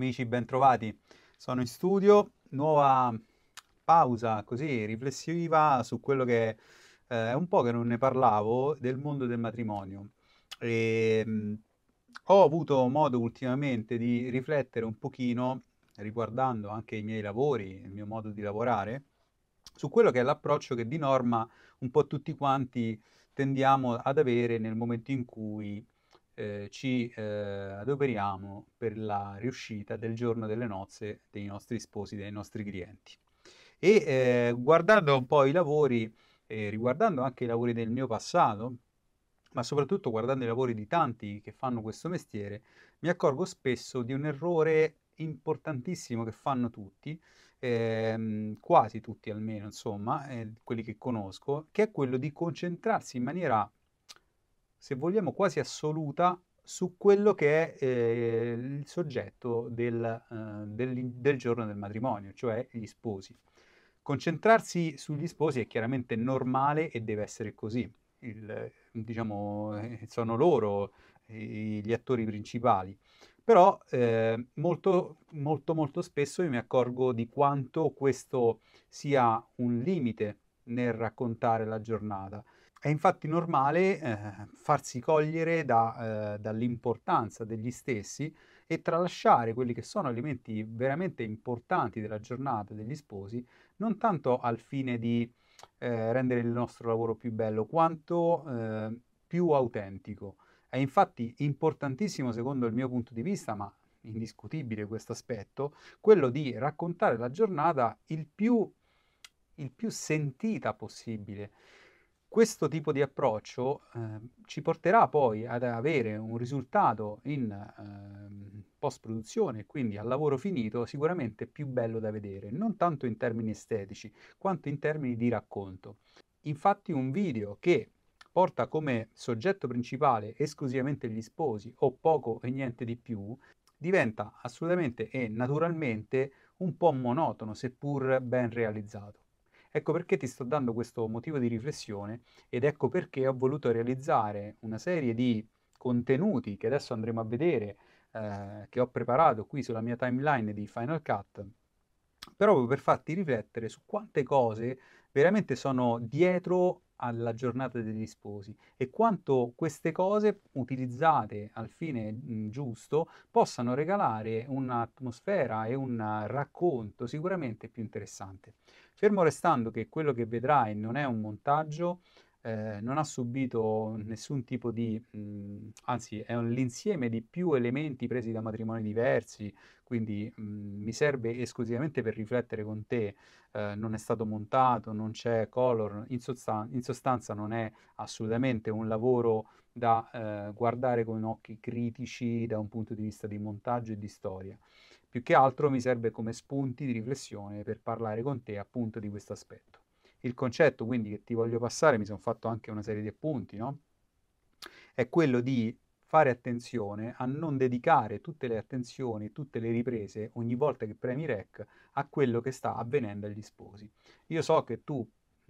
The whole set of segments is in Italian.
amici, bentrovati. Sono in studio, nuova pausa così riflessiva su quello che eh, è un po' che non ne parlavo del mondo del matrimonio. E, ehm, mh, ho avuto modo ultimamente di riflettere un pochino, riguardando anche i miei lavori, il mio modo di lavorare, su quello che è l'approccio che di norma un po' tutti quanti tendiamo ad avere nel momento in cui eh, ci eh, adoperiamo per la riuscita del giorno delle nozze dei nostri sposi, dei nostri clienti. E eh, guardando un po' i lavori, riguardando anche i lavori del mio passato, ma soprattutto guardando i lavori di tanti che fanno questo mestiere, mi accorgo spesso di un errore importantissimo che fanno tutti, ehm, quasi tutti almeno, insomma, eh, quelli che conosco, che è quello di concentrarsi in maniera se vogliamo, quasi assoluta su quello che è eh, il soggetto del, eh, del, del, giorno del matrimonio, cioè gli sposi. Concentrarsi sugli sposi è chiaramente normale e deve essere così. Il, diciamo, eh, sono loro eh, gli attori principali. Però eh, molto, molto, molto spesso io mi accorgo di quanto questo sia un limite nel raccontare la giornata è infatti normale eh, farsi cogliere da, eh, dall'importanza degli stessi e tralasciare quelli che sono elementi veramente importanti della giornata degli sposi, non tanto al fine di eh, rendere il nostro lavoro più bello, quanto eh, più autentico. È infatti importantissimo, secondo il mio punto di vista, ma indiscutibile questo aspetto, quello di raccontare la giornata il più, il più sentita possibile questo tipo di approccio eh, ci porterà poi ad avere un risultato in eh, post-produzione, quindi al lavoro finito, sicuramente più bello da vedere, non tanto in termini estetici quanto in termini di racconto. Infatti un video che porta come soggetto principale esclusivamente gli sposi o poco e niente di più, diventa assolutamente e naturalmente un po' monotono seppur ben realizzato. Ecco perché ti sto dando questo motivo di riflessione ed ecco perché ho voluto realizzare una serie di contenuti che adesso andremo a vedere, eh, che ho preparato qui sulla mia timeline di Final Cut, proprio per farti riflettere su quante cose veramente sono dietro alla giornata degli sposi e quanto queste cose utilizzate al fine mhmm, giusto possano regalare un'atmosfera e un racconto sicuramente più interessante. Fermo restando che quello che vedrai non è un montaggio, eh, non ha subito nessun tipo di, mh, mm, anzi è un, l'insieme di più elementi presi da matrimoni diversi, quindi mh, mm, mi serve esclusivamente per riflettere con te, eh, non è stato montato, non c'è color, in, sostan- in, sostanza non è assolutamente un lavoro da eh, guardare con occhi critici da un punto di vista di montaggio e di storia. Più che altro mi serve come spunti di riflessione per parlare con te appunto di questo aspetto. Il concetto quindi che ti voglio passare, mi sono fatto anche una serie di appunti, no? è quello di fare attenzione a non dedicare tutte le attenzioni, tutte le riprese ogni volta che premi rec a quello che sta avvenendo agli sposi. Io so che tu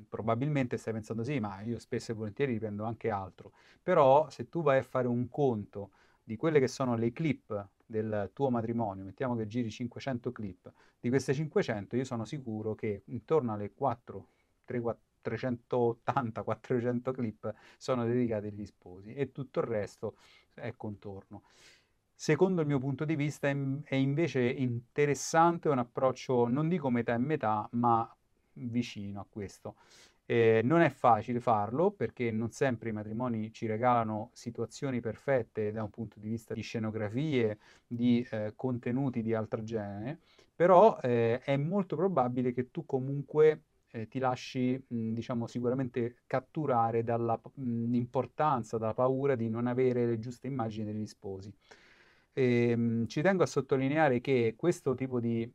probabilmente stai pensando sì, ma io spesso e volentieri riprendo anche altro, però se tu vai a fare un conto di quelle che sono le clip del tuo matrimonio, mettiamo che giri 500 clip, di queste 500 io sono sicuro che intorno alle 4 380-400 clip sono dedicati agli sposi e tutto il resto è contorno. Secondo il mio punto di vista è invece interessante un approccio, non dico metà e metà, ma vicino a questo. Eh, non è facile farlo perché non sempre i matrimoni ci regalano situazioni perfette da un punto di vista di scenografie, di eh, contenuti di altro genere, però eh, è molto probabile che tu comunque eh, ti lasci, mh, diciamo, sicuramente catturare dall'importanza, dalla paura di non avere le giuste immagini degli sposi. E, ehm, mh, ci tengo a sottolineare che questo tipo di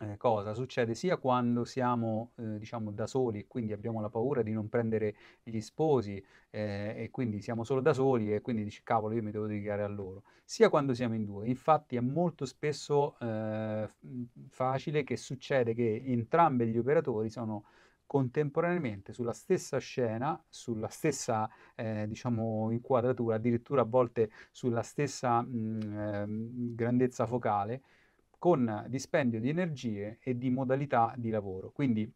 eh, cosa succede sia quando siamo eh, diciamo da soli e quindi abbiamo la paura di non prendere gli sposi eh, e quindi siamo solo da soli e quindi dici cavolo io mi devo dedicare a loro sia quando siamo in due infatti è molto spesso eh, mm, facile che succede che entrambi gli operatori sono contemporaneamente sulla stessa scena, sulla stessa eh, diciamo, inquadratura, addirittura a volte sulla stessa mh, mm, eh, grandezza focale con dispendio di energie e di modalità di lavoro. Quindi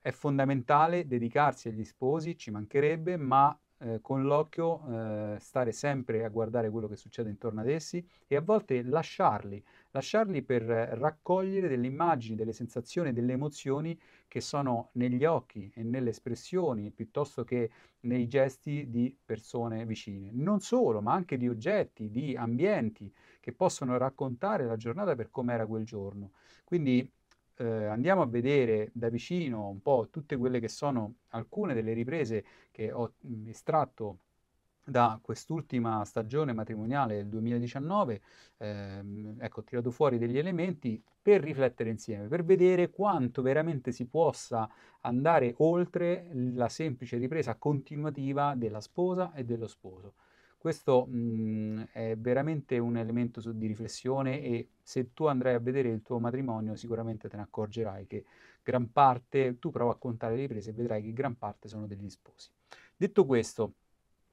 è fondamentale dedicarsi agli sposi, ci mancherebbe, ma eh, con l'occhio eh, stare sempre a guardare quello che succede intorno ad essi e a volte lasciarli lasciarli per raccogliere delle immagini, delle sensazioni, delle emozioni che sono negli occhi e nelle espressioni piuttosto che nei gesti di persone vicine. Non solo, ma anche di oggetti, di ambienti che possono raccontare la giornata per com'era quel giorno. Quindi eh, andiamo a vedere da vicino un po' tutte quelle che sono alcune delle riprese che ho mm, estratto da quest'ultima stagione matrimoniale del 2019, ehm, ecco, ho tirato fuori degli elementi per riflettere insieme, per vedere quanto veramente si possa andare oltre la semplice ripresa continuativa della sposa e dello sposo. Questo mh, mm, è veramente un elemento di riflessione e se tu andrai a vedere il tuo matrimonio sicuramente te ne accorgerai che gran parte, tu prova a contare le riprese e vedrai che gran parte sono degli sposi. Detto questo,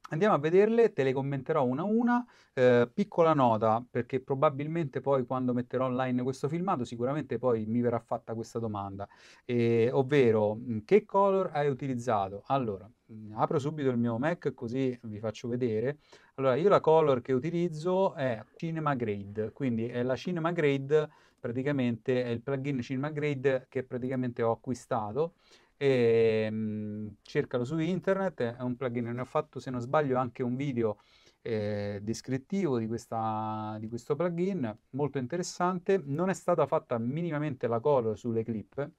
Andiamo a vederle, te le commenterò una a una, eh, piccola nota perché probabilmente poi quando metterò online questo filmato sicuramente poi mi verrà fatta questa domanda, eh, ovvero mm, che color hai utilizzato? Allora, mm, apro subito il mio Mac così vi faccio vedere. Allora, io la color che utilizzo è Cinema Grade, quindi è la Cinema Grade, praticamente è il plugin Cinema Grade che praticamente ho acquistato e, ehm, mh, cercalo su internet, è un plugin, ne ho fatto se non sbaglio anche un video eh, descrittivo di, questa, di questo plugin, molto interessante. Non è stata fatta minimamente la color sulle clip,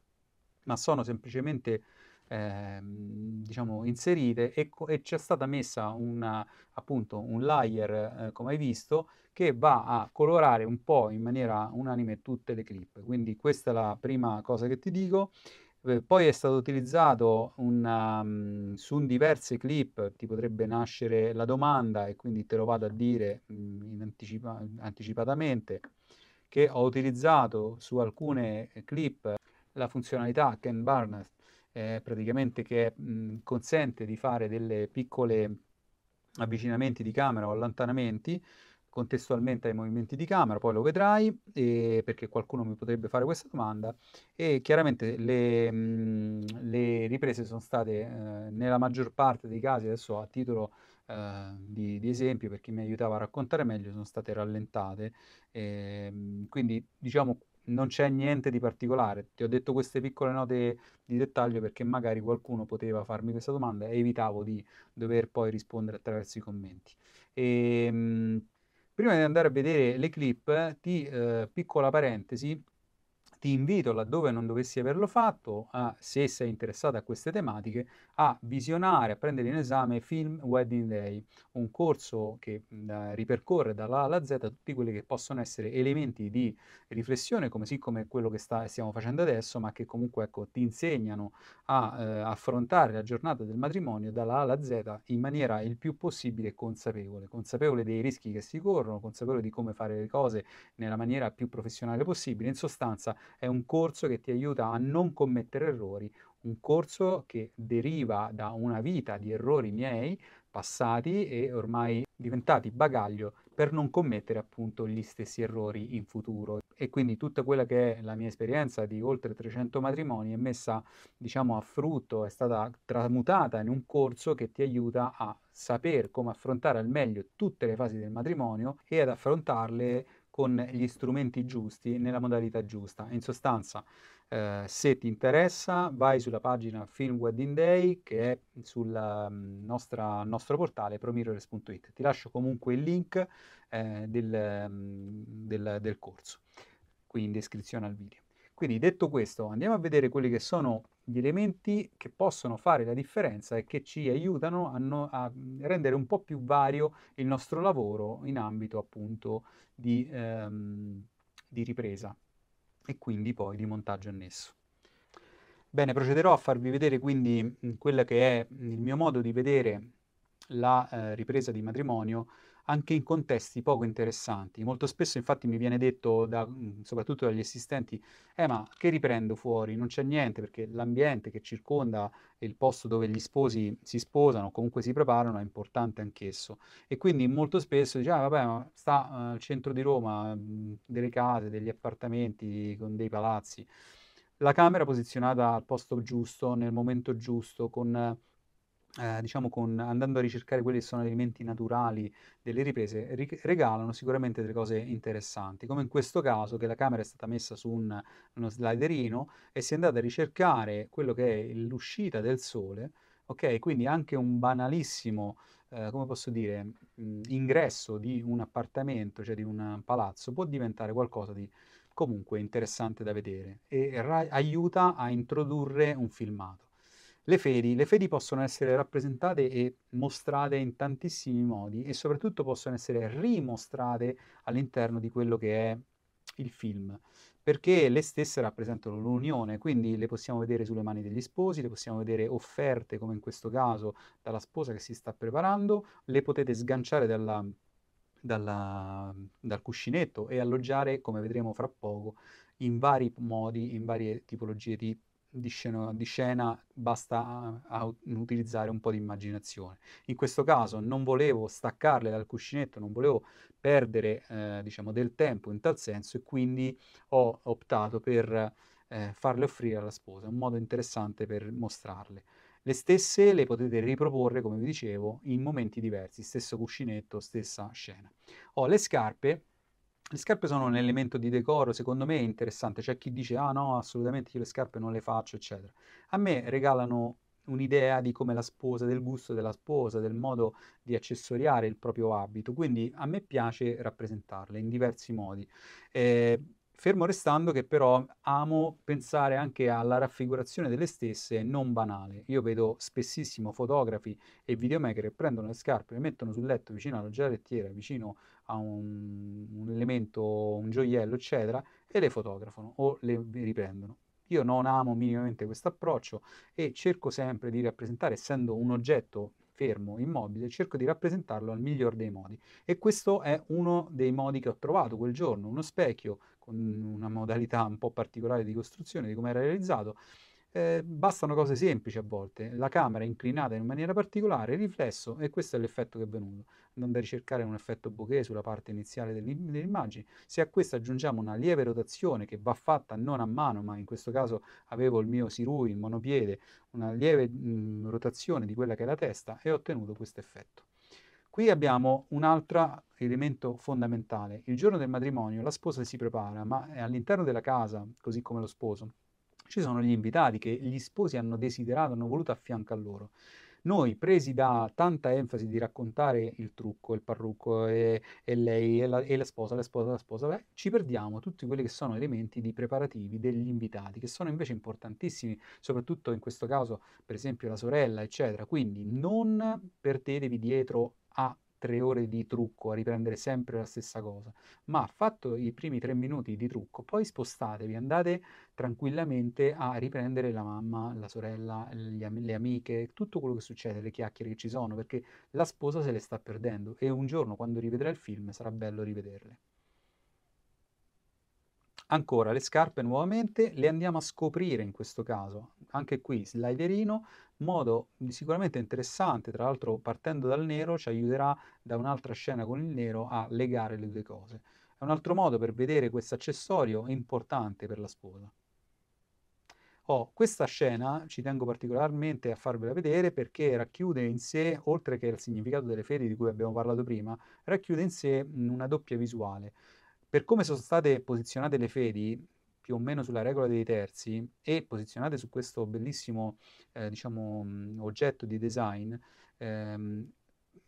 ma sono semplicemente eh, diciamo inserite e, e c'è stata messa una, appunto un layer eh, come hai visto che va a colorare un po' in maniera unanime tutte le clip quindi questa è la prima cosa che ti dico Ehm, poi è stato utilizzato una, mh, mhmm, su diverse clip, ti potrebbe nascere la domanda e quindi te lo vado a dire mh, mhmm, anticipa- anticipatamente che ho utilizzato su alcune clip la funzionalità Ken Barnes eh, praticamente che mh, mhmm, consente di fare delle piccole avvicinamenti di camera o allontanamenti contestualmente ai movimenti di camera, poi lo vedrai, eh, perché qualcuno mi potrebbe fare questa domanda, e chiaramente le, mh, mhmm, le riprese sono state eh, nella maggior parte dei casi, adesso a titolo eh, di, di, esempio, perché mi aiutava a raccontare meglio, sono state rallentate, ehm, quindi diciamo non c'è niente di particolare, ti ho detto queste piccole note di dettaglio perché magari qualcuno poteva farmi questa domanda e evitavo di dover poi rispondere attraverso i commenti. E, ehm, mh, prima di andare a vedere le clip, ti, eh, piccola parentesi, ti invito, laddove non dovessi averlo fatto, a, se sei interessato a queste tematiche, a visionare, a prendere in esame Film Wedding Day, un corso che eh, ripercorre dalla A alla Z tutti quelli che possono essere elementi di riflessione, così come quello che sta, stiamo facendo adesso, ma che comunque ecco, ti insegnano a eh, affrontare la giornata del matrimonio dalla A alla Z in maniera il più possibile consapevole, consapevole dei rischi che si corrono, consapevole di come fare le cose nella maniera più professionale possibile. In sostanza, è un corso che ti aiuta a non commettere errori, un corso che deriva da una vita di errori miei passati e ormai diventati bagaglio per non commettere appunto gli stessi errori in futuro e quindi tutta quella che è la mia esperienza di oltre 300 matrimoni è messa diciamo a frutto, è stata tramutata in un corso che ti aiuta a saper come affrontare al meglio tutte le fasi del matrimonio e ad affrontarle con gli strumenti giusti nella modalità giusta. In sostanza, eh, se ti interessa, vai sulla pagina Film Wedding Day che è sul mm, nostro portale promirrors.it. Ti lascio comunque il link eh, del, mm, del, del corso qui in descrizione al video. Quindi detto questo, andiamo a vedere quelli che sono gli elementi che possono fare la differenza e che ci aiutano a, no, a rendere un po' più vario il nostro lavoro in ambito appunto di, ehm, di ripresa e quindi poi di montaggio annesso. Bene, procederò a farvi vedere quindi quello che è il mio modo di vedere la eh, ripresa di matrimonio anche in contesti poco interessanti. Molto spesso infatti mi viene detto, da, mhmm, soprattutto dagli assistenti, eh ma che riprendo fuori? Non c'è niente perché l'ambiente che circonda il posto dove gli sposi si sposano, comunque si preparano, è importante anch'esso. E quindi molto spesso dice, ah vabbè, ma sta al eh, centro di Roma, mhmm, delle case, degli appartamenti, con dei palazzi. La camera posizionata al posto giusto, nel momento giusto, con eh, diciamo con, andando a ricercare quelli che sono elementi naturali delle riprese, ri- regalano sicuramente delle cose interessanti, come in questo caso che la camera è stata messa su un, uno sliderino e si è andata a ricercare quello che è l'uscita del sole, ok? Quindi anche un banalissimo, eh, come posso dire, mh, ingresso di un appartamento, cioè di un palazzo, può diventare qualcosa di comunque interessante da vedere e ra- aiuta a introdurre un filmato. Le fedi, le fedi possono essere rappresentate e mostrate in tantissimi modi e soprattutto possono essere rimostrate all'interno di quello che è il film, perché le stesse rappresentano l'unione, quindi le possiamo vedere sulle mani degli sposi, le possiamo vedere offerte, come in questo caso, dalla sposa che si sta preparando, le potete sganciare dalla, dalla, dal cuscinetto e alloggiare, come vedremo fra poco, in vari modi, in varie tipologie di di scena, di scena basta a, ah, a utilizzare un po' di immaginazione. In questo caso non volevo staccarle dal cuscinetto, non volevo perdere eh, diciamo, del tempo in tal senso e quindi ho optato per eh, farle offrire alla sposa, un modo interessante per mostrarle. Le stesse le potete riproporre, come vi dicevo, in momenti diversi, stesso cuscinetto, stessa scena. Ho le scarpe le scarpe sono un elemento di decoro, secondo me interessante. C'è chi dice: Ah, no, assolutamente io le scarpe non le faccio, eccetera. A me regalano un'idea di come la sposa, del gusto della sposa, del modo di accessoriare il proprio abito. Quindi a me piace rappresentarle in diversi modi. Eh, fermo restando che però amo pensare anche alla raffigurazione delle stesse non banale. Io vedo spessissimo fotografi e videomaker che prendono le scarpe, le mettono sul letto vicino alla giarrettiera, vicino a un, un elemento, un gioiello, eccetera, e le fotografano o le riprendono. Io non amo minimamente questo approccio e cerco sempre di rappresentare, essendo un oggetto fermo, immobile, cerco di rappresentarlo al miglior dei modi. E questo è uno dei modi che ho trovato quel giorno, uno specchio con una modalità un po' particolare di costruzione, di come era realizzato, eh, bastano cose semplici a volte, la camera è inclinata in maniera particolare, il riflesso e questo è l'effetto che è venuto, andando a ricercare un effetto bokeh sulla parte iniziale dell'immagine, se a questo aggiungiamo una lieve rotazione che va fatta non a mano, ma in questo caso avevo il mio Sirui, il monopiede, una lieve mh, mhmm, rotazione di quella che è la testa e ho ottenuto questo effetto. Qui abbiamo un altro elemento fondamentale. Il giorno del matrimonio la sposa si prepara, ma è all'interno della casa, così come lo sposo, ci sono gli invitati che gli sposi hanno desiderato, hanno voluto a a loro. Noi, presi da tanta enfasi di raccontare il trucco, il parrucco e, e lei e la, e la, sposa, la sposa, la sposa, beh, ci perdiamo tutti quelli che sono elementi di preparativi degli invitati, che sono invece importantissimi, soprattutto in questo caso, per esempio, la sorella, eccetera. Quindi non perdetevi dietro a tre ore di trucco a riprendere sempre la stessa cosa, ma fatto i primi tre minuti di trucco, poi spostatevi, andate tranquillamente a riprendere la mamma, la sorella, am- le amiche, tutto quello che succede, le chiacchiere che ci sono, perché la sposa se le sta perdendo e un giorno quando rivedrà il film sarà bello rivederle. Ancora, le scarpe nuovamente le andiamo a scoprire in questo caso, anche qui sliderino, modo sicuramente interessante, tra l'altro partendo dal nero ci aiuterà da un'altra scena con il nero a legare le due cose. È un altro modo per vedere questo accessorio importante per la sposa. Oh, questa scena ci tengo particolarmente a farvela vedere perché racchiude in sé, oltre che il significato delle fedi di cui abbiamo parlato prima, racchiude in sé una doppia visuale per come sono state posizionate le fedi, più o meno sulla regola dei terzi, e posizionate su questo bellissimo eh, diciamo, mm, oggetto di design, ehm,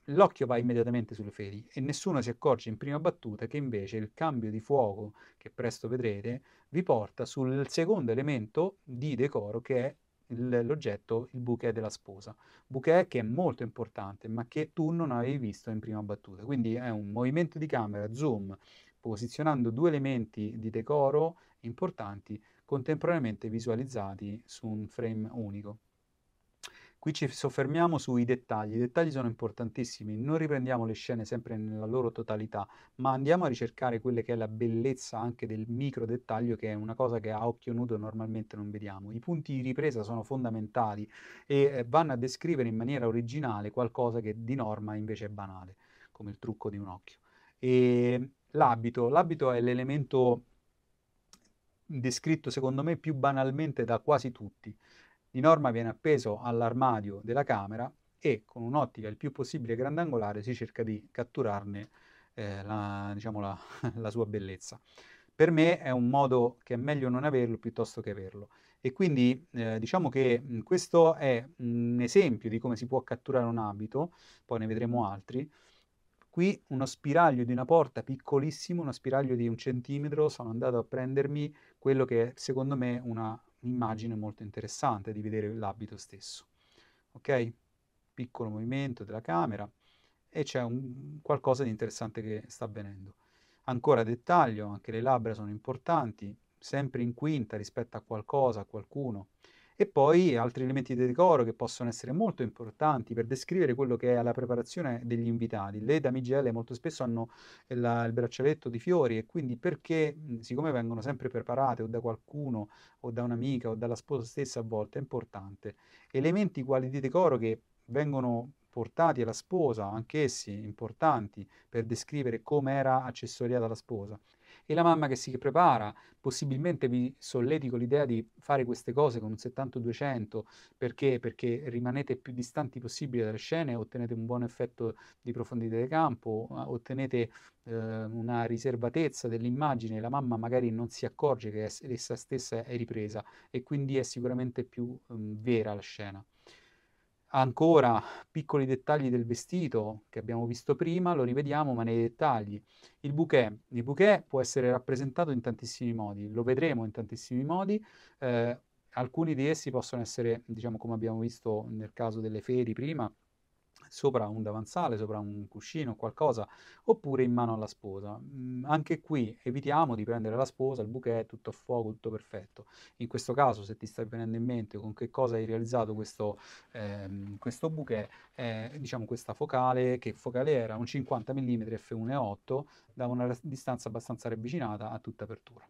l'occhio va immediatamente sulle fedi e nessuno si accorge in prima battuta che invece il cambio di fuoco, che presto vedrete, vi porta sul secondo elemento di decoro che è il, l'oggetto, il bouquet della sposa. Bouquet che è molto importante ma che tu non avevi visto in prima battuta. Quindi è un movimento di camera, zoom, posizionando due elementi di decoro importanti contemporaneamente visualizzati su un frame unico. Qui ci soffermiamo sui dettagli, i dettagli sono importantissimi, non riprendiamo le scene sempre nella loro totalità, ma andiamo a ricercare quella che è la bellezza anche del micro dettaglio che è una cosa che a occhio nudo normalmente non vediamo. I punti di ripresa sono fondamentali e eh, vanno a descrivere in maniera originale qualcosa che di norma invece è banale, come il trucco di un occhio. E l'abito. L'abito è l'elemento descritto secondo me più banalmente da quasi tutti. Di norma viene appeso all'armadio della camera e con un'ottica il più possibile grandangolare si cerca di catturarne eh, la, diciamo la, la sua bellezza. Per me è un modo che è meglio non averlo piuttosto che averlo. E quindi eh, diciamo che questo è un esempio di come si può catturare un abito, poi ne vedremo altri, Qui uno spiraglio di una porta piccolissimo, uno spiraglio di un centimetro, sono andato a prendermi quello che è, secondo me è un'immagine molto interessante di vedere l'abito stesso. Ok? Piccolo movimento della camera e c'è un, qualcosa di interessante che sta avvenendo. Ancora dettaglio, anche le labbra sono importanti, sempre in quinta rispetto a qualcosa, a qualcuno e poi altri elementi di decoro che possono essere molto importanti per descrivere quello che è la preparazione degli invitati. Le damigelle molto spesso hanno eh, la, il braccialetto di fiori e quindi perché, mhmm, siccome vengono sempre preparate o da qualcuno o da un'amica o dalla sposa stessa a volte, è importante. Elementi quali di decoro che vengono portati alla sposa, anch'essi importanti per descrivere come era accessoriata la sposa e la mamma che si prepara, possibilmente vi solletico l'idea di fare queste cose con un 70-200, perché? perché rimanete più distanti possibile dalle scene, ottenete un buon effetto di profondità di campo, ah, ottenete eh, una riservatezza dell'immagine, la mamma magari non si accorge che essa stessa è ripresa e quindi è sicuramente più um, vera la scena. Ancora piccoli dettagli del vestito che abbiamo visto prima, lo rivediamo ma nei dettagli. Il bouquet. Il bouquet può essere rappresentato in tantissimi modi, lo vedremo in tantissimi modi. Eh, alcuni di essi possono essere, diciamo come abbiamo visto nel caso delle feri prima, sopra un davanzale, sopra un cuscino, qualcosa, oppure in mano alla sposa. Mm, anche qui evitiamo di prendere la sposa, il bouquet, tutto a fuoco, tutto perfetto. In questo caso, se ti stai venendo in mente con che cosa hai realizzato questo, ehm, questo bouquet, eh, diciamo questa focale, che focale era un 50 mm f1.8 da una distanza abbastanza ravvicinata a tutta apertura.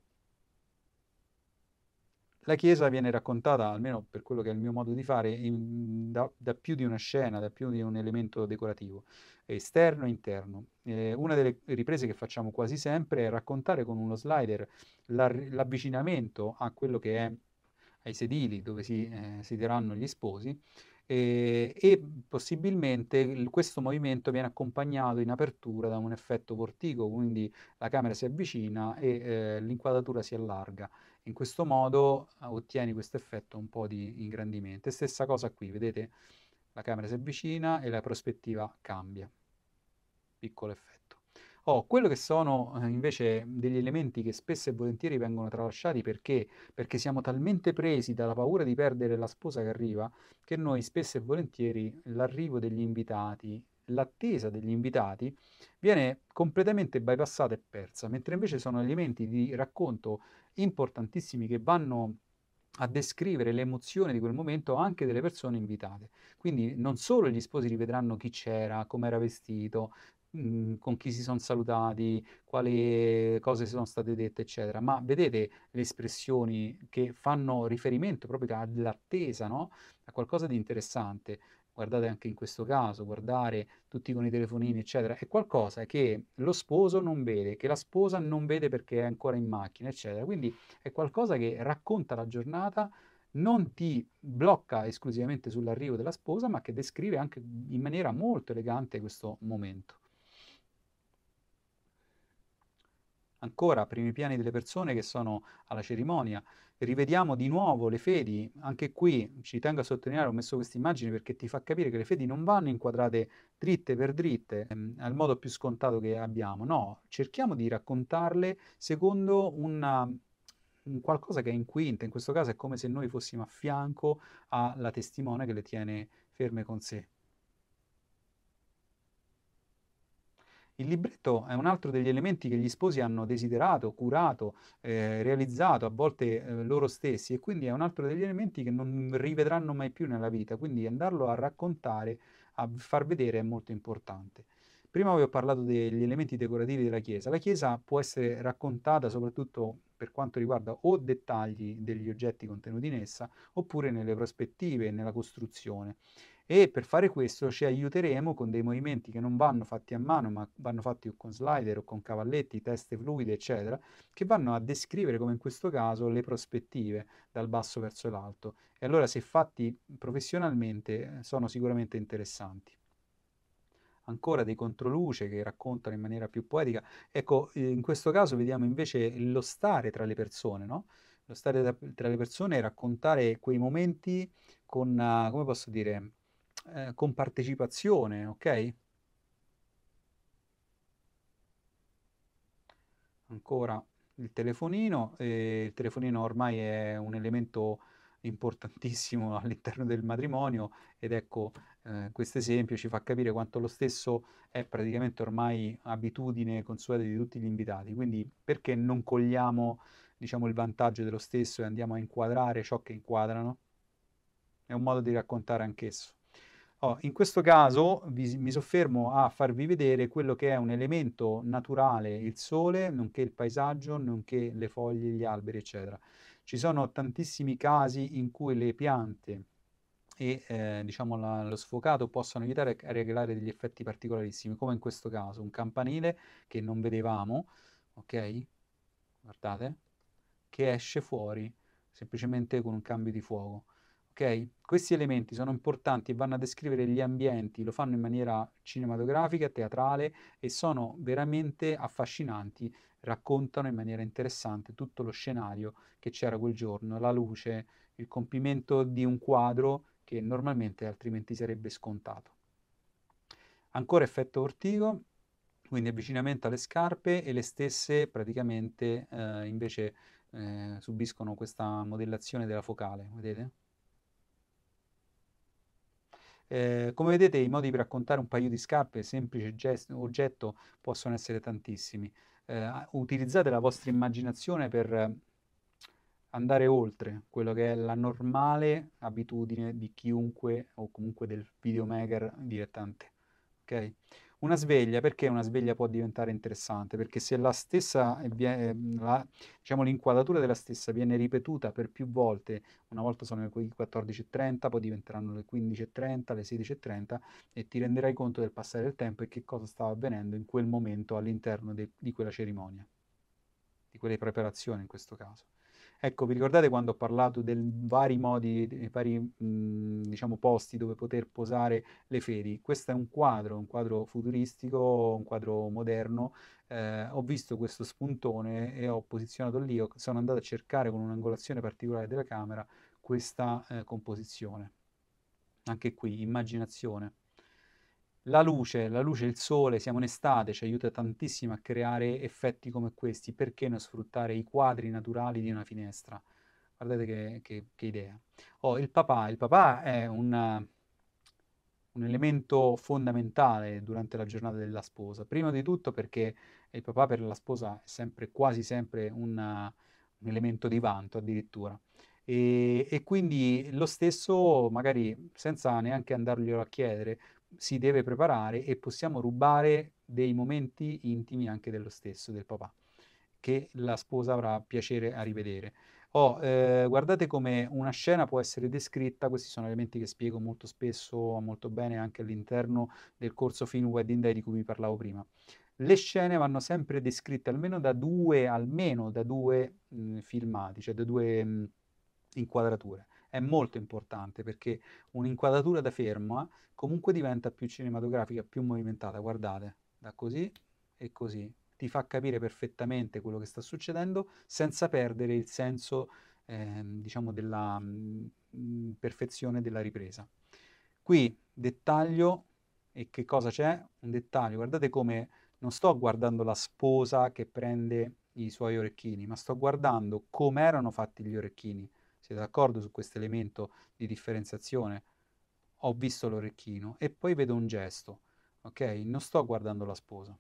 La Chiesa viene raccontata, almeno per quello che è il mio modo di fare, in, da, da, più di una scena, da più di un elemento decorativo, esterno e interno. Eh, una delle riprese che facciamo quasi sempre è raccontare con uno slider l'avvicinamento a quello che è ai sedili dove si eh, siederanno gli sposi e, e possibilmente il, questo movimento viene accompagnato in apertura da un effetto portico, quindi la camera si avvicina e eh, l'inquadratura si allarga in questo modo eh, ottieni questo effetto un po' di ingrandimento. stessa cosa qui, vedete la camera si avvicina e la prospettiva cambia. Piccolo effetto. Oh, quello che sono eh, invece degli elementi che spesso e volentieri vengono tralasciati perché? perché? siamo talmente presi dalla paura di perdere la sposa che arriva che noi spesso e volentieri l'arrivo degli invitati, l'attesa degli invitati viene completamente bypassata e persa, mentre invece sono elementi di racconto importantissimi che vanno a descrivere l'emozione di quel momento anche delle persone invitate. Quindi non solo gli sposi rivedranno chi c'era, come era vestito, mm, con chi si sono salutati, quali cose sono state dette, eccetera, ma vedete le espressioni che fanno riferimento proprio all'attesa, no? a qualcosa di interessante guardate anche in questo caso, guardare tutti con i telefonini, eccetera, è qualcosa che lo sposo non vede, che la sposa non vede perché è ancora in macchina, eccetera. Quindi è qualcosa che racconta la giornata, non ti blocca esclusivamente sull'arrivo della sposa, ma che descrive anche in maniera molto elegante questo momento. Ancora, primi piani delle persone che sono alla cerimonia rivediamo di nuovo le fedi, anche qui ci tengo a sottolineare, ho messo questa immagine perché ti fa capire che le fedi non vanno inquadrate dritte per dritte, ehm, al modo più scontato che abbiamo, no, cerchiamo di raccontarle secondo una, qualcosa che è in quinta, in questo caso è come se noi fossimo a fianco alla testimone che le tiene ferme con sé. Il libretto è un altro degli elementi che gli sposi hanno desiderato, curato, eh, realizzato a volte eh, loro stessi e quindi è un altro degli elementi che non rivedranno mai più nella vita, quindi andarlo a raccontare, a far vedere è molto importante. Prima vi ho parlato degli elementi decorativi della chiesa. La chiesa può essere raccontata soprattutto per quanto riguarda o dettagli degli oggetti contenuti in essa, oppure nelle prospettive, nella costruzione e per fare questo ci aiuteremo con dei movimenti che non vanno fatti a mano ma vanno fatti con slider o con cavalletti, teste fluide eccetera che vanno a descrivere come in questo caso le prospettive dal basso verso l'alto e allora se fatti professionalmente eh, sono sicuramente interessanti ancora dei controluce che raccontano in maniera più poetica. Ecco, eh, in questo caso vediamo invece lo stare tra le persone, no? Lo stare tra le persone e raccontare quei momenti con, eh, come posso dire, eh, con partecipazione, ok? Ancora il telefonino, eh, il telefonino ormai è un elemento importantissimo all'interno del matrimonio ed ecco eh, questo esempio ci fa capire quanto lo stesso è praticamente ormai abitudine consueta di tutti gli invitati, quindi perché non cogliamo diciamo il vantaggio dello stesso e andiamo a inquadrare ciò che inquadrano? È un modo di raccontare anch'esso. Oh, in questo caso vi, mi soffermo a farvi vedere quello che è un elemento naturale, il sole, nonché il paesaggio, nonché le foglie, gli alberi, eccetera. Ci sono tantissimi casi in cui le piante e eh, diciamo la, lo sfocato possono aiutare a regalare degli effetti particolarissimi, come in questo caso un campanile che non vedevamo, ok? Guardate, che esce fuori semplicemente con un cambio di fuoco. Okay? Questi elementi sono importanti e vanno a descrivere gli ambienti, lo fanno in maniera cinematografica, teatrale e sono veramente affascinanti, raccontano in maniera interessante tutto lo scenario che c'era quel giorno, la luce, il compimento di un quadro che normalmente altrimenti sarebbe scontato. Ancora effetto ortico, quindi avvicinamento alle scarpe e le stesse praticamente eh, invece eh, subiscono questa modellazione della focale, vedete? Eh, come vedete i modi per raccontare un paio di scarpe, semplice gesto, oggetto, possono essere tantissimi. Eh, utilizzate la vostra immaginazione per andare oltre quello che è la normale abitudine di chiunque o comunque del videomaker dilettante. Okay? Una sveglia, perché una sveglia può diventare interessante? Perché se la stessa, eh, eh, la, diciamo l'inquadratura della stessa viene ripetuta per più volte, una volta sono le 14.30, poi diventeranno le 15.30, le 16.30 e ti renderai conto del passare del tempo e che cosa stava avvenendo in quel momento all'interno de, di quella cerimonia, di quelle preparazioni in questo caso. Ecco, vi ricordate quando ho parlato dei vari modi, dei vari mh, mhmm, diciamo, posti dove poter posare le fedi? Questo è un quadro, un quadro futuristico, un quadro moderno. Eh, ho visto questo spuntone e ho posizionato lì, sono andato a cercare con un'angolazione particolare della camera questa eh, composizione. Anche qui, immaginazione. La luce, la luce, il sole, siamo in estate, ci aiuta tantissimo a creare effetti come questi. Perché non sfruttare i quadri naturali di una finestra? Guardate che, che, che idea. Oh, il papà. Il papà è una, un elemento fondamentale durante la giornata della sposa. Prima di tutto perché il papà per la sposa è sempre, quasi sempre una, un elemento di vanto addirittura. E, e, quindi lo stesso, magari senza neanche andarglielo a chiedere, si deve preparare e possiamo rubare dei momenti intimi anche dello stesso, del papà, che la sposa avrà piacere a rivedere. Oh, eh, guardate come una scena può essere descritta, questi sono elementi che spiego molto spesso, molto bene anche all'interno del corso Film Wedding Day di cui vi parlavo prima. Le scene vanno sempre descritte almeno da due, almeno da due mh, mm, filmati, cioè da due mh, mm, inquadrature è molto importante perché un'inquadratura da ferma eh, comunque diventa più cinematografica, più movimentata, guardate, da così e così, ti fa capire perfettamente quello che sta succedendo senza perdere il senso, eh, diciamo, della mh, mm, perfezione della ripresa. Qui dettaglio, e che cosa c'è? Un dettaglio, guardate come non sto guardando la sposa che prende i suoi orecchini, ma sto guardando come erano fatti gli orecchini siete d'accordo su questo elemento di differenziazione? Ho visto l'orecchino e poi vedo un gesto, ok? Non sto guardando la sposa.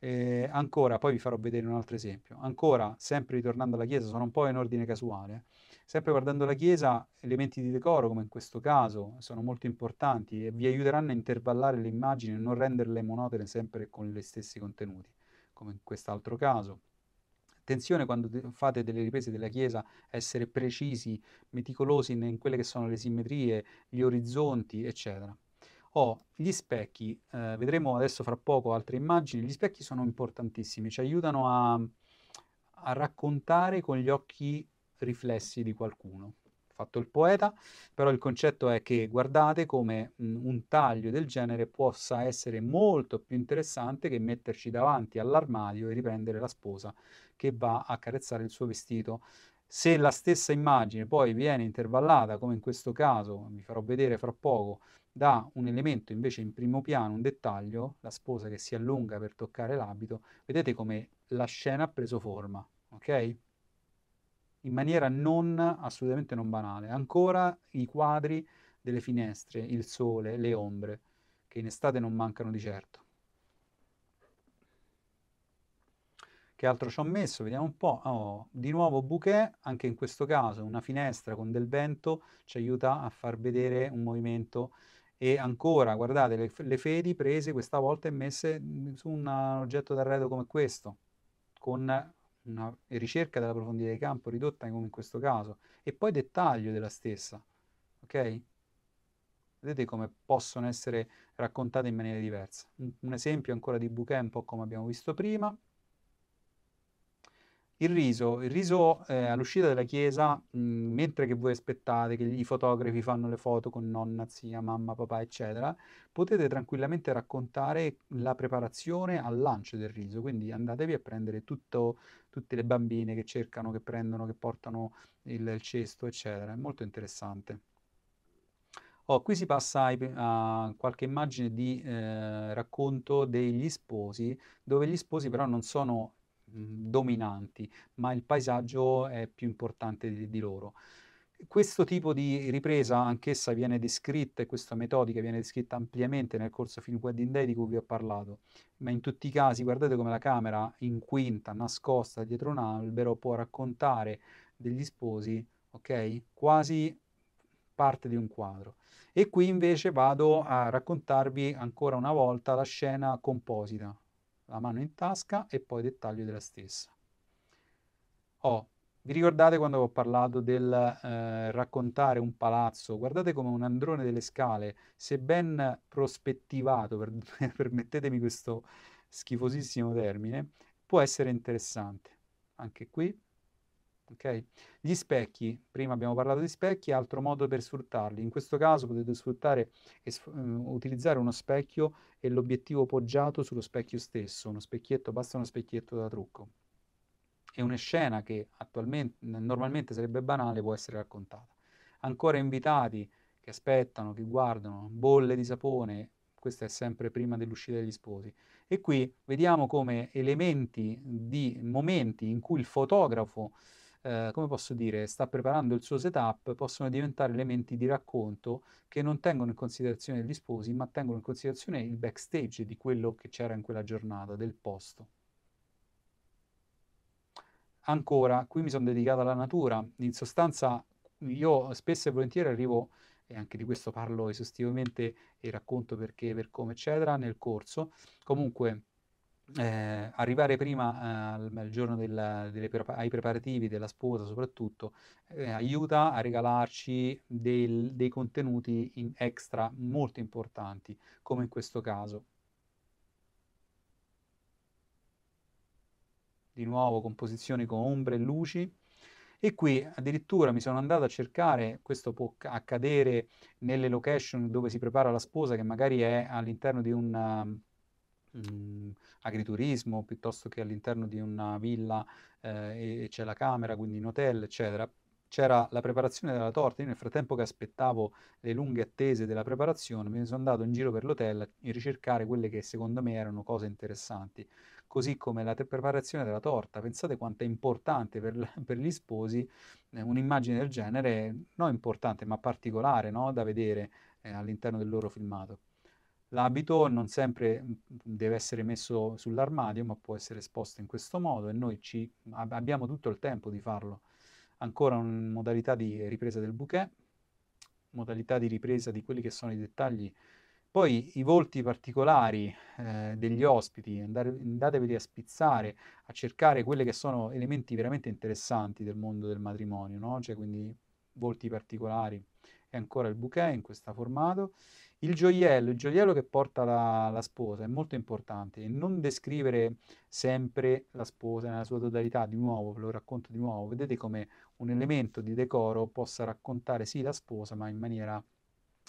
E ancora, poi vi farò vedere un altro esempio. Ancora, sempre ritornando alla chiesa, sono un po' in ordine casuale. Eh. Sempre guardando la chiesa, elementi di decoro, come in questo caso, sono molto importanti e vi aiuteranno a intervallare le immagini e non renderle monotone sempre con gli stessi contenuti, come in quest'altro caso. Attenzione quando fate delle riprese della chiesa, essere precisi, meticolosi in quelle che sono le simmetrie, gli orizzonti, eccetera. Oh, gli specchi, eh, vedremo adesso fra poco altre immagini, gli specchi sono importantissimi, ci aiutano a, a raccontare con gli occhi riflessi di qualcuno fatto il poeta, però il concetto è che guardate come mh, un taglio del genere possa essere molto più interessante che metterci davanti all'armadio e riprendere la sposa che va a carezzare il suo vestito. Se la stessa immagine poi viene intervallata, come in questo caso vi farò vedere fra poco, da un elemento invece in primo piano, un dettaglio, la sposa che si allunga per toccare l'abito, vedete come la scena ha preso forma, ok? in maniera non, assolutamente non banale. Ancora i quadri delle finestre, il sole, le ombre, che in estate non mancano di certo. Che altro ci ho messo? Vediamo un po'. Oh, di nuovo bouquet, anche in questo caso una finestra con del vento ci aiuta a far vedere un movimento. E ancora, guardate, le, le fedi prese questa volta e messe su un oggetto d'arredo come questo, con una ricerca della profondità di campo ridotta come in questo caso, e poi dettaglio della stessa, ok? Vedete come possono essere raccontate in maniera diversa. Un esempio ancora di bouquet, un po' come abbiamo visto prima, il riso, il riso eh, all'uscita dalla chiesa, mh, mentre che voi aspettate che i fotografi fanno le foto con nonna, zia, mamma, papà, eccetera, potete tranquillamente raccontare la preparazione al lancio del riso. Quindi andatevi a prendere tutto, tutte le bambine che cercano, che prendono, che portano il, il cesto, eccetera. È molto interessante. Oh, qui si passa ai, a qualche immagine di eh, racconto degli sposi, dove gli sposi però non sono dominanti, ma il paesaggio è più importante di, di loro. Questo tipo di ripresa, anch'essa viene descritta, e questa metodica viene descritta ampiamente nel corso Film Wedding Day di cui vi ho parlato, ma in tutti i casi guardate come la camera in quinta, nascosta dietro un albero, può raccontare degli sposi, ok? Quasi parte di un quadro. E qui invece vado a raccontarvi ancora una volta la scena composita, la mano in tasca e poi dettagli della stessa. Oh, vi ricordate quando ho parlato del eh, raccontare un palazzo? Guardate come un androne delle scale, se ben prospettivato, per, permettetemi questo schifosissimo termine, può essere interessante. Anche qui Okay? Gli specchi, prima abbiamo parlato di specchi, altro modo per sfruttarli. In questo caso potete sfruttare e sf- eh, utilizzare uno specchio e l'obiettivo poggiato sullo specchio stesso, uno specchietto, basta uno specchietto da trucco. E una scena che normalmente sarebbe banale può essere raccontata. Ancora invitati che aspettano, che guardano, bolle di sapone, questo è sempre prima dell'uscita degli sposi. E qui vediamo come elementi di momenti in cui il fotografo eh, come posso dire, sta preparando il suo setup, possono diventare elementi di racconto che non tengono in considerazione gli sposi, ma tengono in considerazione il backstage di quello che c'era in quella giornata, del posto. Ancora, qui mi sono dedicato alla natura, in sostanza io spesso e volentieri arrivo e anche di questo parlo esaustivamente e racconto perché, per come, eccetera, nel corso. Comunque, eh, arrivare prima eh, al, al giorno della, prepar- ai preparativi della sposa soprattutto eh, aiuta a regalarci del, dei contenuti extra molto importanti come in questo caso di nuovo composizioni con ombre e luci e qui addirittura mi sono andato a cercare, questo può accadere nelle location dove si prepara la sposa che magari è all'interno di un mh, agriturismo piuttosto che all'interno di una villa eh, e c'è la camera, quindi in hotel, eccetera. C'era la preparazione della torta, io nel frattempo che aspettavo le lunghe attese della preparazione, me ne sono andato in giro per l'hotel a ricercare quelle che secondo me erano cose interessanti così come la te- preparazione della torta. Pensate quanto è importante per, l- per gli sposi eh, un'immagine del genere, non importante ma particolare no? da vedere eh, all'interno del loro filmato. L'abito non sempre mhmm, deve essere messo sull'armadio, ma può essere esposto in questo modo e noi ci, abbiamo tutto il tempo di farlo. Ancora una modalità di ripresa del bouquet, modalità di ripresa di quelli che sono i dettagli. Poi i volti particolari eh, degli ospiti, andare, andateveli a spizzare, a cercare quelli che sono elementi veramente interessanti del mondo del matrimonio, no? cioè, quindi volti particolari. E ancora il bouquet in questo formato. Il gioiello, il gioiello che porta la, la, sposa è molto importante. Non descrivere sempre la sposa nella sua totalità, di nuovo, ve lo racconto di nuovo. Vedete come un elemento di decoro possa raccontare sì la sposa, ma in maniera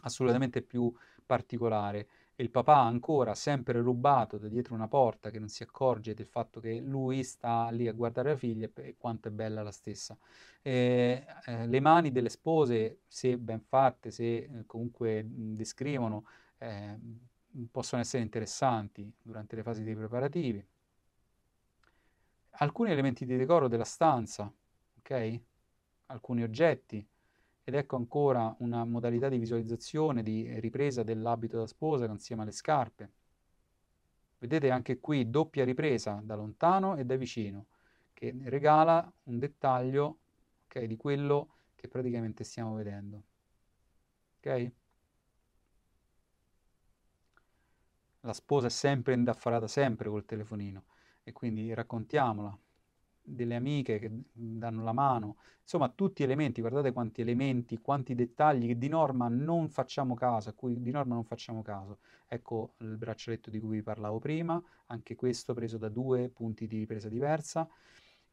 assolutamente più particolare il papà ancora sempre rubato da dietro una porta che non si accorge del fatto che lui sta lì a guardare la figlia e quanto è bella la stessa. Eh, eh, le mani delle spose, se ben fatte, se eh, comunque mh, descrivono, ehm, possono essere interessanti durante le fasi dei preparativi. Alcuni elementi di decoro della stanza, ok? Alcuni oggetti, ed ecco ancora una modalità di visualizzazione, di ripresa dell'abito da sposa insieme alle scarpe. Vedete anche qui doppia ripresa da lontano e da vicino, che regala un dettaglio okay, di quello che praticamente stiamo vedendo. Okay? La sposa è sempre indaffarata, sempre col telefonino, e quindi raccontiamola, delle amiche che danno la mano, insomma tutti elementi, guardate quanti elementi, quanti dettagli che di norma non facciamo caso, a cui di norma non facciamo caso. Ecco il braccialetto di cui vi parlavo prima, anche questo preso da due punti di ripresa diversa.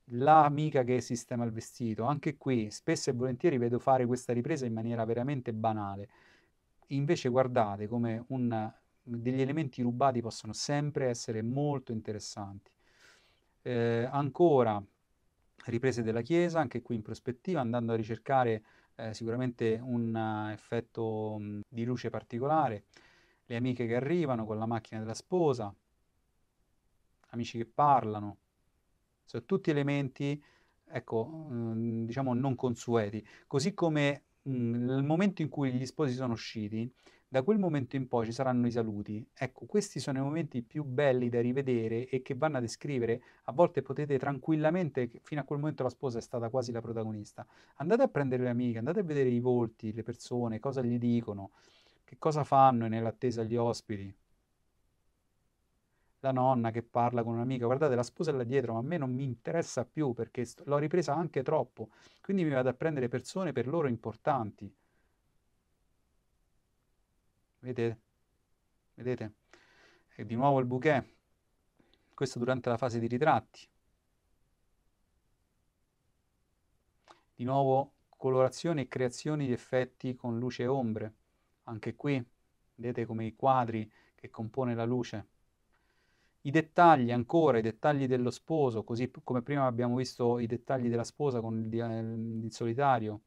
L'amica che sistema il vestito, anche qui spesso e volentieri vedo fare questa ripresa in maniera veramente banale. Invece guardate come un, degli elementi rubati possono sempre essere molto interessanti. Eh, ancora riprese della Chiesa, anche qui in prospettiva, andando a ricercare eh, sicuramente un eh, effetto mh, di luce particolare, le amiche che arrivano con la macchina della sposa, amici che parlano, sono tutti elementi, ecco, mh, diciamo non consueti, così come mh, nel momento in cui gli sposi sono usciti, da quel momento in poi ci saranno i saluti. Ecco, questi sono i momenti più belli da rivedere e che vanno a descrivere. A volte potete tranquillamente, fino a quel momento la sposa è stata quasi la protagonista. Andate a prendere le amiche, andate a vedere i volti, le persone, cosa gli dicono, che cosa fanno nell'attesa gli ospiti. La nonna che parla con un'amica, guardate la sposa è là dietro, ma a me non mi interessa più perché l'ho ripresa anche troppo. Quindi mi vado a prendere persone per loro importanti vedete? Vedete? E di nuovo il bouquet. Questo durante la fase di ritratti. Di nuovo colorazione e creazioni di effetti con luce e ombre. Anche qui vedete come i quadri che compone la luce. I dettagli ancora, i dettagli dello sposo, così come prima abbiamo visto i dettagli della sposa con il, il solitario.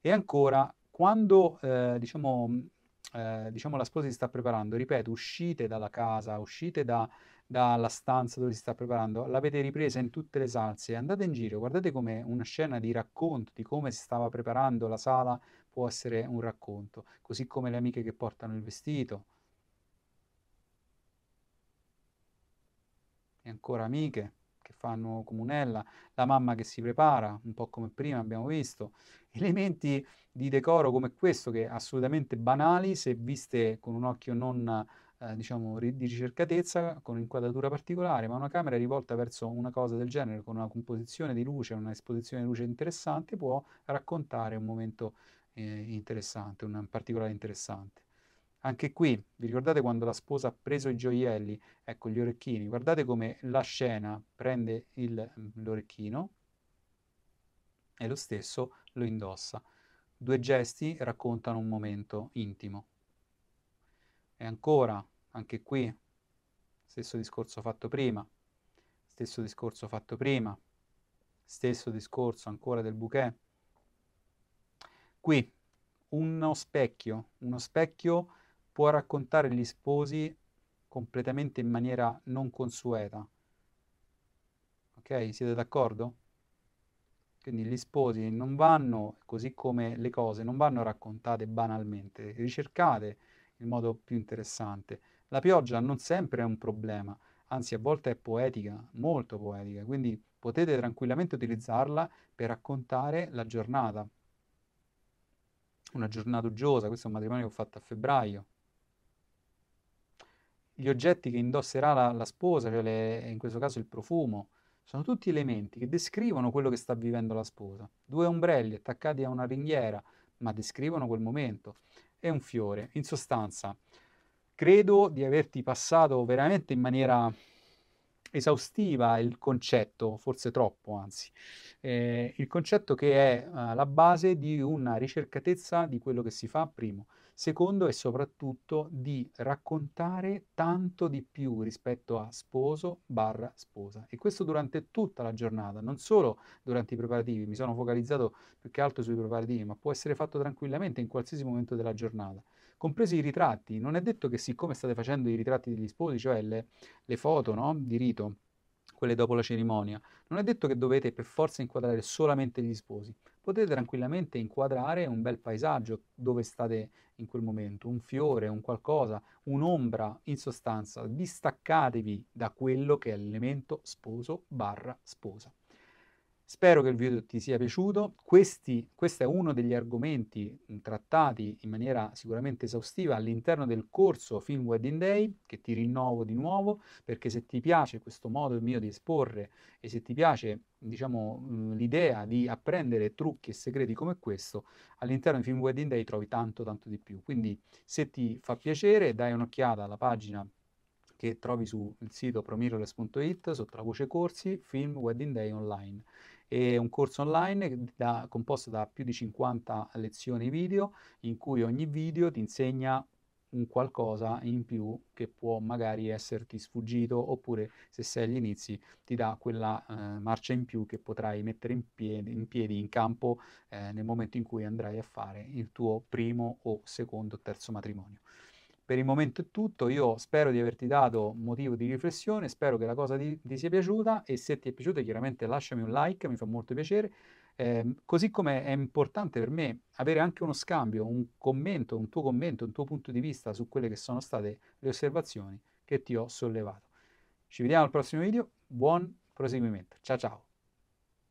E ancora, quando eh, diciamo, eh, diciamo la sposa si sta preparando, ripeto, uscite dalla casa, uscite da, dalla stanza dove si sta preparando, l'avete ripresa in tutte le salse, andate in giro, guardate come una scena di racconto di come si stava preparando la sala può essere un racconto, così come le amiche che portano il vestito. E ancora amiche che fanno comunella, la mamma che si prepara, un po' come prima abbiamo visto, elementi di decoro come questo, che assolutamente banali, se viste con un occhio non eh, diciamo di ricercatezza, con inquadratura particolare, ma una camera rivolta verso una cosa del genere, con una composizione di luce, una esposizione di luce interessante, può raccontare un momento eh, interessante, un particolare interessante. Anche qui, vi ricordate quando la sposa ha preso i gioielli? Ecco, gli orecchini. Guardate come la scena prende il, mm, l'orecchino e lo stesso lo indossa. Due gesti raccontano un momento intimo. E ancora, anche qui, stesso discorso fatto prima, stesso discorso fatto prima, stesso discorso ancora del bouquet. Qui, uno specchio, uno specchio può raccontare gli sposi completamente in maniera non consueta. Ok, siete d'accordo? Quindi gli sposi non vanno, così come le cose, non vanno raccontate banalmente, ricercate il modo più interessante. La pioggia non sempre è un problema, anzi a volte è poetica, molto poetica, quindi potete tranquillamente utilizzarla per raccontare la giornata. Una giornata uggiosa, questo è un matrimonio che ho fatto a febbraio. Gli oggetti che indosserà la, la sposa, cioè le, in questo caso il profumo, sono tutti elementi che descrivono quello che sta vivendo la sposa. Due ombrelli attaccati a una ringhiera, ma descrivono quel momento. È un fiore. In sostanza, credo di averti passato veramente in maniera esaustiva il concetto, forse troppo anzi, eh, il concetto che è eh, la base di una ricercatezza di quello che si fa, primo. Secondo è soprattutto di raccontare tanto di più rispetto a sposo barra sposa. E questo durante tutta la giornata, non solo durante i preparativi, mi sono focalizzato più che altro sui preparativi, ma può essere fatto tranquillamente in qualsiasi momento della giornata, compresi i ritratti. Non è detto che siccome state facendo i ritratti degli sposi, cioè le, le foto no? di rito, quelle dopo la cerimonia. Non è detto che dovete per forza inquadrare solamente gli sposi, potete tranquillamente inquadrare un bel paesaggio dove state in quel momento, un fiore, un qualcosa, un'ombra in sostanza, distaccatevi da quello che è l'elemento sposo barra sposa. Spero che il video ti sia piaciuto. Questi, questo è uno degli argomenti trattati in maniera sicuramente esaustiva all'interno del corso Film Wedding Day, che ti rinnovo di nuovo, perché se ti piace questo modo mio di esporre e se ti piace diciamo, l'idea di apprendere trucchi e segreti come questo, all'interno di Film Wedding Day trovi tanto tanto di più. Quindi se ti fa piacere dai un'occhiata alla pagina che trovi sul sito promiroles.it sotto la voce corsi, Film Wedding Day Online è un corso online da, composto da più di 50 lezioni video in cui ogni video ti insegna un qualcosa in più che può magari esserti sfuggito oppure se sei agli inizi ti dà quella eh, marcia in più che potrai mettere in piedi in, piedi, in campo eh, nel momento in cui andrai a fare il tuo primo o secondo o terzo matrimonio. Per il momento è tutto, io spero di averti dato motivo di riflessione, spero che la cosa ti, ti sia piaciuta e se ti è piaciuta chiaramente lasciami un like, mi fa molto piacere. Eh, così come è importante per me avere anche uno scambio, un commento, un tuo commento, un tuo punto di vista su quelle che sono state le osservazioni che ti ho sollevato. Ci vediamo al prossimo video, buon proseguimento, ciao ciao!